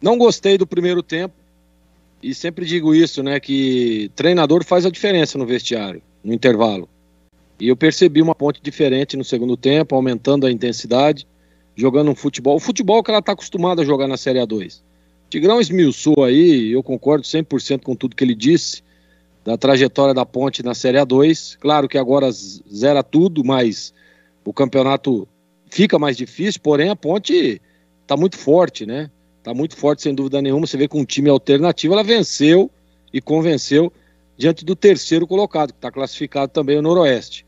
Não gostei do primeiro tempo e sempre digo isso, né? Que treinador faz a diferença no vestiário, no intervalo. E eu percebi uma ponte diferente no segundo tempo, aumentando a intensidade, jogando um futebol. O futebol que ela está acostumada a jogar na Série A2. Tigrão esmiuçou aí, eu concordo 100% com tudo que ele disse, da trajetória da ponte na Série A2. Claro que agora zera tudo, mas o campeonato fica mais difícil, porém a ponte está muito forte, né? Tá muito forte, sem dúvida nenhuma. Você vê com um time alternativo, ela venceu e convenceu diante do terceiro colocado, que está classificado também o Noroeste.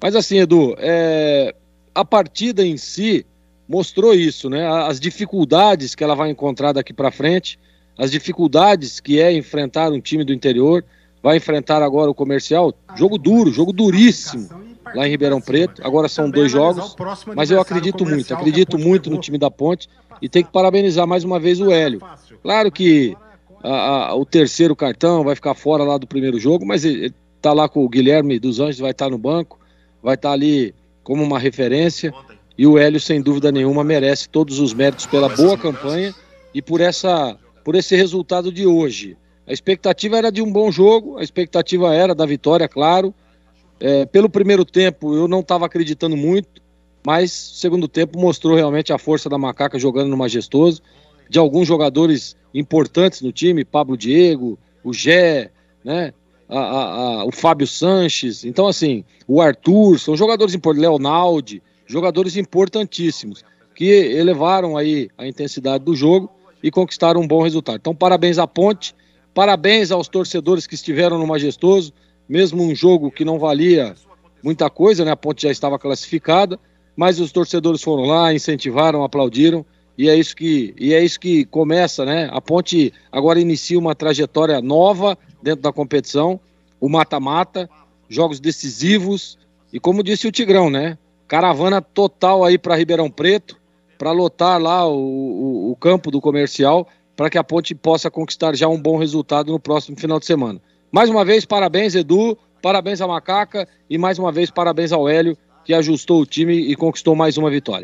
Mas assim, Edu, é... a partida em si mostrou isso, né? As dificuldades que ela vai encontrar daqui para frente, as dificuldades que é enfrentar um time do interior, vai enfrentar agora o comercial, jogo duro, jogo duríssimo lá em Ribeirão Preto. Agora são dois é jogos, mas eu acredito muito, né? acredito muito no time da Ponte e tem que parabenizar mais uma vez o é Hélio. Claro que é a, a, o terceiro cartão vai ficar fora lá do primeiro jogo, mas ele está lá com o Guilherme dos Anjos, vai estar tá no banco, vai estar tá ali como uma referência. E o Hélio, sem dúvida nenhuma, merece todos os méritos pela boa campanha e por, essa, por esse resultado de hoje. A expectativa era de um bom jogo, a expectativa era da vitória, claro, é, pelo primeiro tempo eu não estava acreditando muito, mas segundo tempo mostrou realmente a força da macaca jogando no majestoso, de alguns jogadores importantes no time, Pablo Diego, o Gé, né? A, a, a, o Fábio Sanches, então assim, o Arthur, são jogadores importantes, Leonaldi, jogadores importantíssimos, que elevaram aí a intensidade do jogo e conquistaram um bom resultado. Então parabéns à Ponte, parabéns aos torcedores que estiveram no Majestoso, mesmo um jogo que não valia muita coisa, né? A Ponte já estava classificada, mas os torcedores foram lá, incentivaram, aplaudiram. E é isso que, e é isso que começa, né? A Ponte agora inicia uma trajetória nova dentro da competição, o mata-mata, jogos decisivos e como disse o Tigrão, né? Caravana total aí para Ribeirão Preto, para lotar lá o, o, o campo do comercial, para que a Ponte possa conquistar já um bom resultado no próximo final de semana. Mais uma vez, parabéns, Edu, parabéns à Macaca e mais uma vez, parabéns ao Hélio, que ajustou o time e conquistou mais uma vitória.